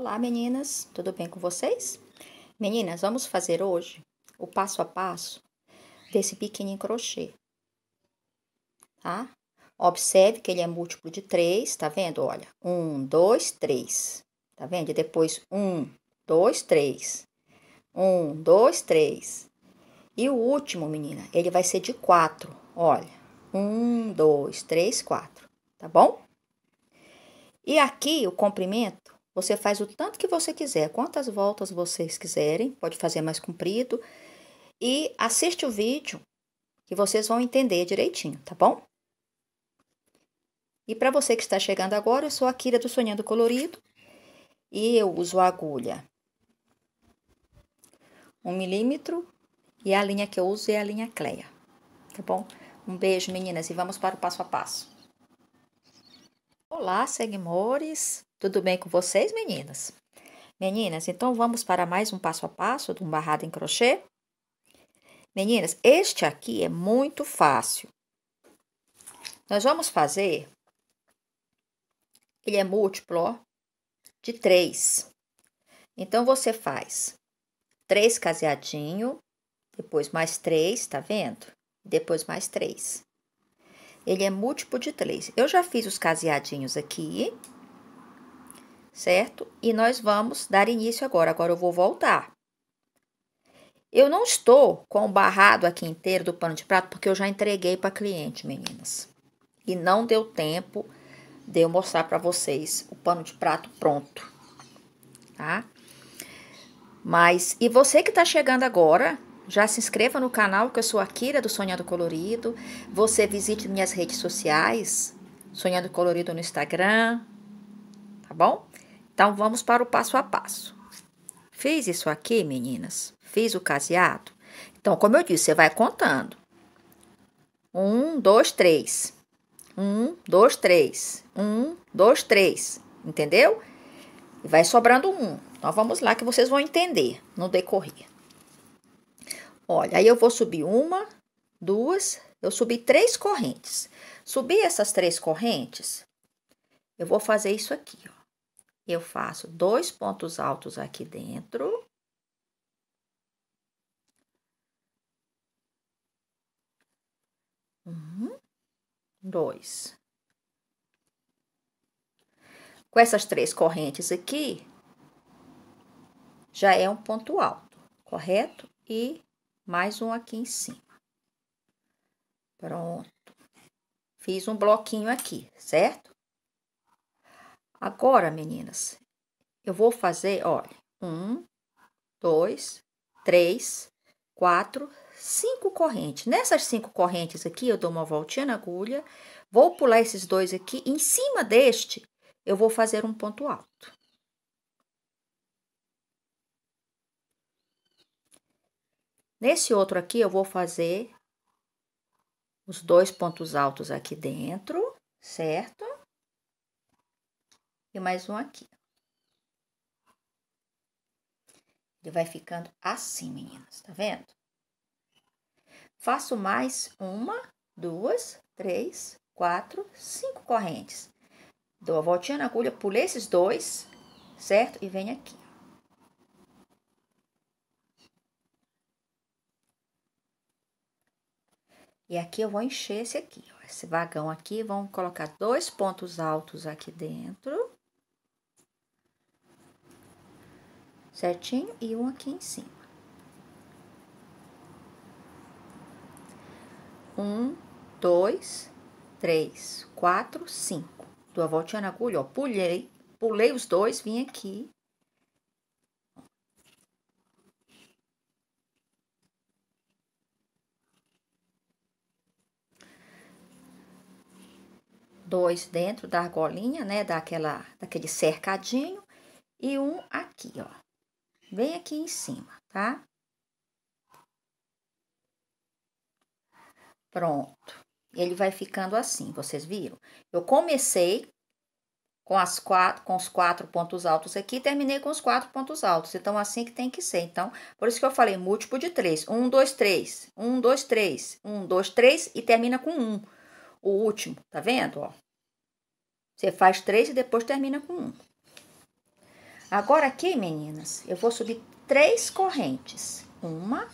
Olá meninas, tudo bem com vocês? Meninas, vamos fazer hoje o passo a passo desse pequenininho crochê, tá? Observe que ele é múltiplo de três, tá vendo? Olha, um, dois, três, tá vendo? E depois um, dois, três, um, dois, três. E o último, menina, ele vai ser de quatro, olha, um, dois, três, quatro, tá bom? E aqui o comprimento você faz o tanto que você quiser, quantas voltas vocês quiserem, pode fazer mais comprido. E assiste o vídeo que vocês vão entender direitinho, tá bom? E para você que está chegando agora, eu sou a Kira do Sonhando Colorido e eu uso a agulha 1 um milímetro e a linha que eu uso é a linha Cleia, tá bom? Um beijo, meninas, e vamos para o passo a passo. Olá, seguimores! Tudo bem com vocês, meninas? Meninas, então vamos para mais um passo a passo de um barrado em crochê? Meninas, este aqui é muito fácil. Nós vamos fazer... Ele é múltiplo, ó, de três. Então, você faz três caseadinho, depois mais três, tá vendo? Depois mais três. Ele é múltiplo de três. Eu já fiz os caseadinhos aqui, certo? E nós vamos dar início agora. Agora eu vou voltar. Eu não estou com o barrado aqui inteiro do pano de prato, porque eu já entreguei para cliente, meninas. E não deu tempo de eu mostrar para vocês o pano de prato pronto, tá? Mas, e você que está chegando agora, já se inscreva no canal, que eu sou a Kira do Sonhando Colorido. Você visite minhas redes sociais, Sonhando Colorido no Instagram, tá bom? Então vamos para o passo a passo. Fez isso aqui, meninas? Fez o caseado? Então, como eu disse, você vai contando. Um, dois, três. Um, dois, três. Um, dois, três. Entendeu? E vai sobrando um. Então, vamos lá que vocês vão entender no decorrer. Olha, aí eu vou subir uma, duas, eu subi três correntes. Subi essas três correntes, eu vou fazer isso aqui, ó eu faço dois pontos altos aqui dentro. Um, uhum. dois. Com essas três correntes aqui, já é um ponto alto, correto? E mais um aqui em cima. Pronto. Fiz um bloquinho aqui, certo? Agora, meninas, eu vou fazer, olha, um, dois, três, quatro, cinco correntes. Nessas cinco correntes aqui, eu dou uma voltinha na agulha, vou pular esses dois aqui, em cima deste, eu vou fazer um ponto alto. Nesse outro aqui, eu vou fazer os dois pontos altos aqui dentro, certo? e mais um aqui. Ele vai ficando assim, meninas, tá vendo? Faço mais uma, duas, três, quatro, cinco correntes. Dou a voltinha na agulha, pulei esses dois, certo? E venho aqui. E aqui eu vou encher esse aqui, ó, esse vagão aqui. Vamos colocar dois pontos altos aqui dentro. certinho? E um aqui em cima. Um, dois, três, quatro, cinco. Dou a voltinha na agulha, ó, pulei, pulei os dois, vim aqui. Dois dentro da argolinha, né, daquela, daquele cercadinho, e um aqui, ó bem aqui em cima, tá? Pronto. Ele vai ficando assim, vocês viram? Eu comecei com, as quatro, com os quatro pontos altos aqui, terminei com os quatro pontos altos. Então, assim que tem que ser. Então, por isso que eu falei múltiplo de três. Um, dois, três. Um, dois, três. Um, dois, três e termina com um. O último, tá vendo? Ó. Você faz três e depois termina com um. Agora aqui, meninas, eu vou subir três correntes. Uma,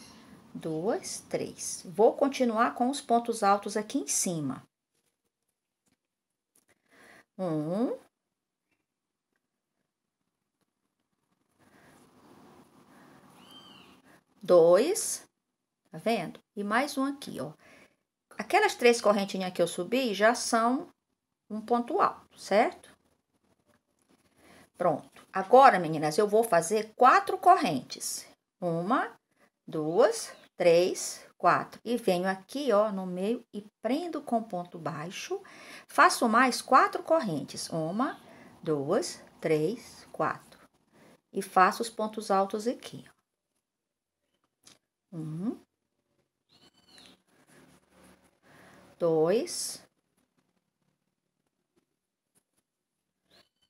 duas, três. Vou continuar com os pontos altos aqui em cima. Um. Dois. Tá vendo? E mais um aqui, ó. Aquelas três correntinhas que eu subi já são um ponto alto, certo? Pronto. Agora, meninas, eu vou fazer quatro correntes. Uma, duas, três, quatro. E venho aqui, ó, no meio e prendo com ponto baixo. Faço mais quatro correntes. Uma, duas, três, quatro. E faço os pontos altos aqui, ó. Um. Dois.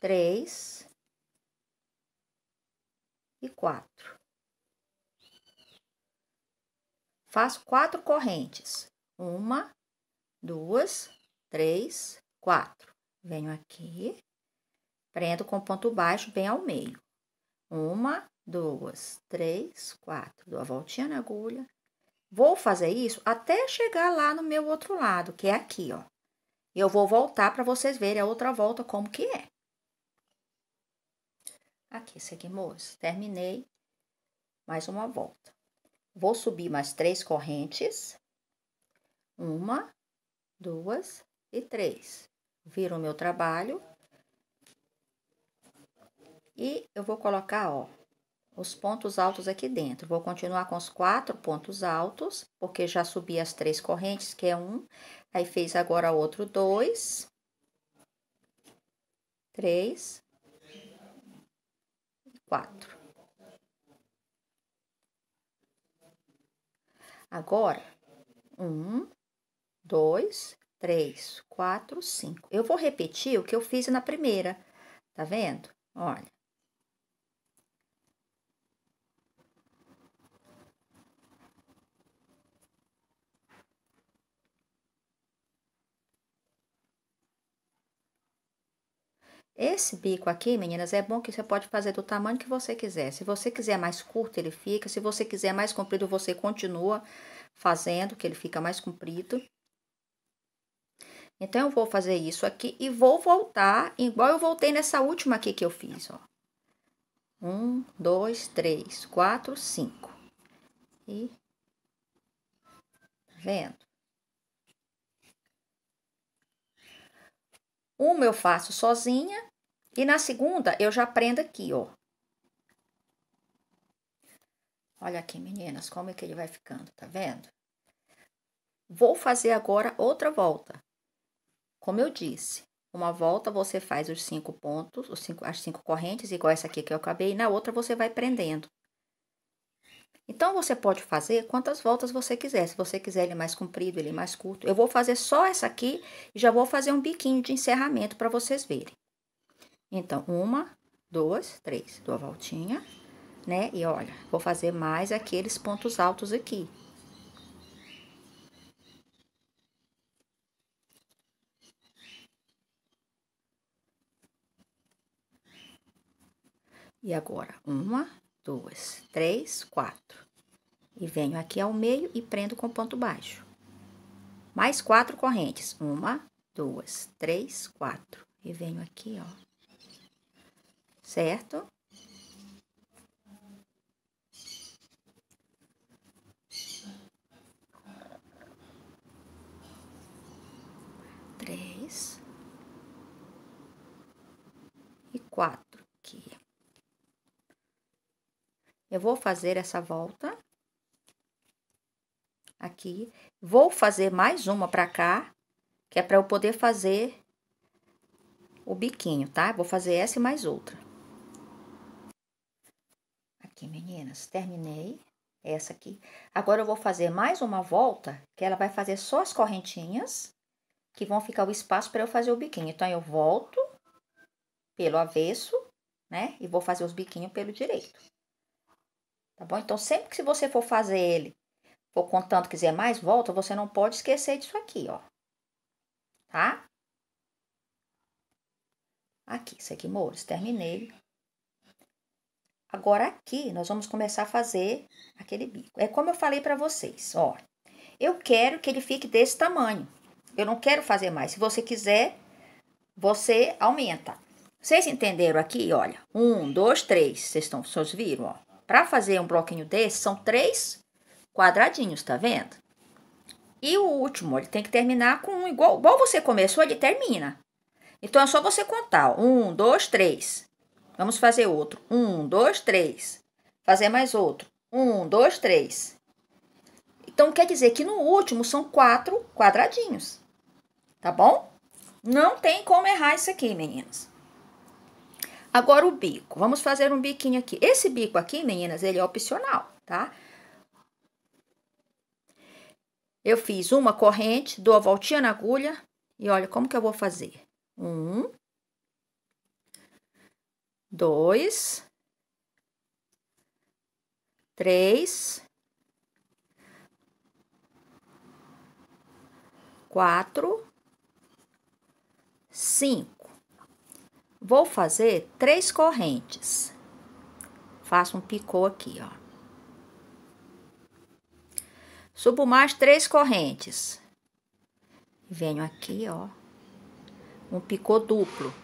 Três e quatro. Faço quatro correntes. Uma, duas, três, quatro. Venho aqui, prendo com ponto baixo bem ao meio. Uma, duas, três, quatro. Dou a voltinha na agulha. Vou fazer isso até chegar lá no meu outro lado, que é aqui, ó. Eu vou voltar para vocês verem a outra volta como que é. Aqui seguimos, terminei mais uma volta. Vou subir mais três correntes. Uma, duas e três. Viro o meu trabalho. E eu vou colocar, ó, os pontos altos aqui dentro. Vou continuar com os quatro pontos altos, porque já subi as três correntes, que é um. Aí, fez agora outro dois. Três. 4. Agora, um, dois, três, quatro, cinco. Eu vou repetir o que eu fiz na primeira, tá vendo? Olha, Esse bico aqui, meninas, é bom que você pode fazer do tamanho que você quiser. Se você quiser mais curto, ele fica. Se você quiser mais comprido, você continua fazendo, que ele fica mais comprido. Então, eu vou fazer isso aqui e vou voltar, igual eu voltei nessa última aqui que eu fiz, ó. Um, dois, três, quatro, cinco. E... Tá vendo? Uma eu faço sozinha e na segunda eu já prendo aqui, ó. Olha aqui, meninas, como é que ele vai ficando, tá vendo? Vou fazer agora outra volta. Como eu disse, uma volta você faz os cinco pontos, os cinco, as cinco correntes, igual essa aqui que eu acabei, e na outra você vai prendendo. Então você pode fazer quantas voltas você quiser. Se você quiser ele mais comprido, ele mais curto. Eu vou fazer só essa aqui e já vou fazer um biquinho de encerramento para vocês verem. Então, uma, duas, três, dou a voltinha, né? E olha, vou fazer mais aqueles pontos altos aqui. E agora, uma, duas, três, quatro. E venho aqui ao meio e prendo com ponto baixo. Mais quatro correntes. Uma, duas, três, quatro. E venho aqui, ó. Certo? Três. E quatro. Eu vou fazer essa volta aqui. Vou fazer mais uma pra cá, que é pra eu poder fazer o biquinho, tá? Vou fazer essa e mais outra. Aqui, meninas, terminei essa aqui. Agora, eu vou fazer mais uma volta, que ela vai fazer só as correntinhas, que vão ficar o espaço para eu fazer o biquinho. Então, eu volto pelo avesso, né? E vou fazer os biquinhos pelo direito tá bom? Então, sempre que você for fazer ele, for contando, quiser mais volta, você não pode esquecer disso aqui, ó. Tá? Aqui, seguimores, terminei. Agora, aqui, nós vamos começar a fazer aquele bico. É como eu falei para vocês, ó. Eu quero que ele fique desse tamanho. Eu não quero fazer mais. Se você quiser, você aumenta. Vocês entenderam aqui? Olha, um, dois, três. Vocês, estão, vocês viram, ó. Para fazer um bloquinho desse, são três quadradinhos, tá vendo? E o último, ele tem que terminar com um igual, igual você começou, ele termina. Então é só você contar: ó, um, dois, três. Vamos fazer outro. Um, dois, três. Fazer mais outro. Um, dois, três. Então quer dizer que no último são quatro quadradinhos, tá bom? Não tem como errar isso aqui, meninas. Agora o bico, vamos fazer um biquinho aqui. Esse bico aqui, meninas, ele é opcional, tá? Eu fiz uma corrente, dou a voltinha na agulha e olha como que eu vou fazer. Um, dois, três, quatro, cinco. Vou fazer três correntes. Faço um picô aqui, ó. Subo mais três correntes. Venho aqui, ó. Um picô duplo.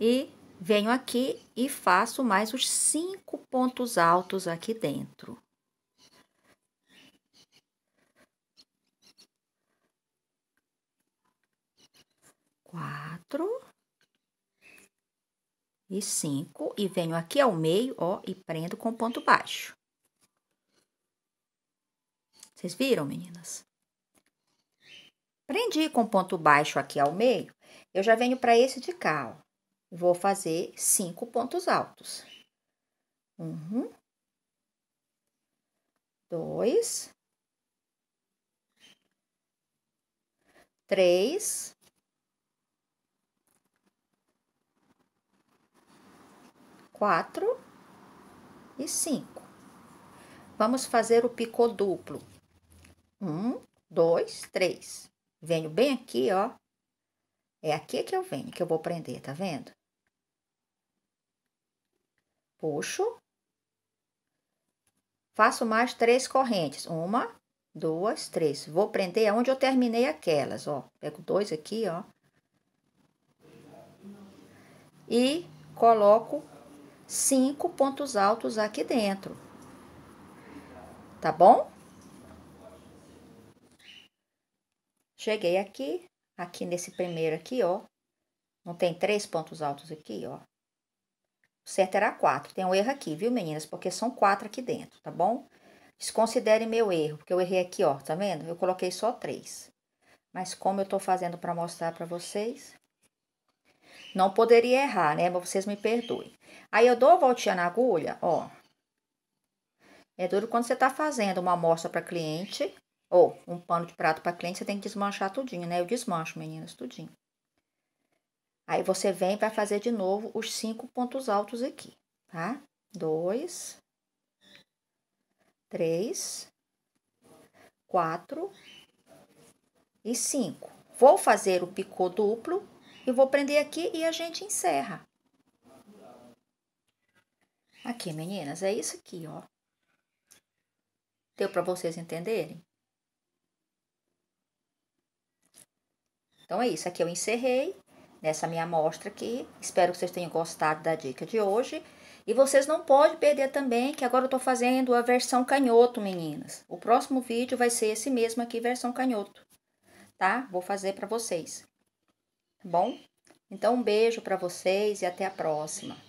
E venho aqui e faço mais os cinco pontos altos aqui dentro. quatro e cinco. E venho aqui ao meio, ó, e prendo com ponto baixo. Vocês viram, meninas? Prendi com ponto baixo aqui ao meio, eu já venho para esse de cá, ó. Vou fazer cinco pontos altos. Um, uhum. dois, três, quatro e cinco Vamos fazer o picô duplo. um dois três Venho bem aqui, ó. É aqui que eu venho, que eu vou prender, tá vendo? Puxo. Faço mais três correntes. Uma, duas, três. Vou prender aonde eu terminei aquelas, ó. Pego dois aqui, ó. E coloco cinco pontos altos aqui dentro. Tá bom? Cheguei aqui, aqui nesse primeiro aqui, ó. Não tem três pontos altos aqui, ó. O certo era quatro. Tem um erro aqui, viu, meninas? Porque são quatro aqui dentro, tá bom? Desconsidere meu erro, porque eu errei aqui, ó. Tá vendo? Eu coloquei só três. Mas como eu tô fazendo para mostrar para vocês, não poderia errar, né? Mas vocês me perdoem. Aí eu dou a voltinha na agulha, ó. É duro quando você tá fazendo uma amostra para cliente, ou um pano de prato para cliente, você tem que desmanchar tudinho, né? Eu desmancho, meninas, tudinho. Aí você vem e vai fazer de novo os cinco pontos altos aqui, tá? Dois, três, quatro e cinco. Vou fazer o picô duplo e vou prender aqui e a gente encerra. Aqui, meninas, é isso aqui, ó. Deu para vocês entenderem? Então é isso, aqui eu encerrei nessa minha amostra aqui. Espero que vocês tenham gostado da dica de hoje. E vocês não podem perder também que agora eu tô fazendo a versão canhoto, meninas. O próximo vídeo vai ser esse mesmo aqui, versão canhoto, tá? Vou fazer para vocês, tá bom? Então um beijo para vocês e até a próxima.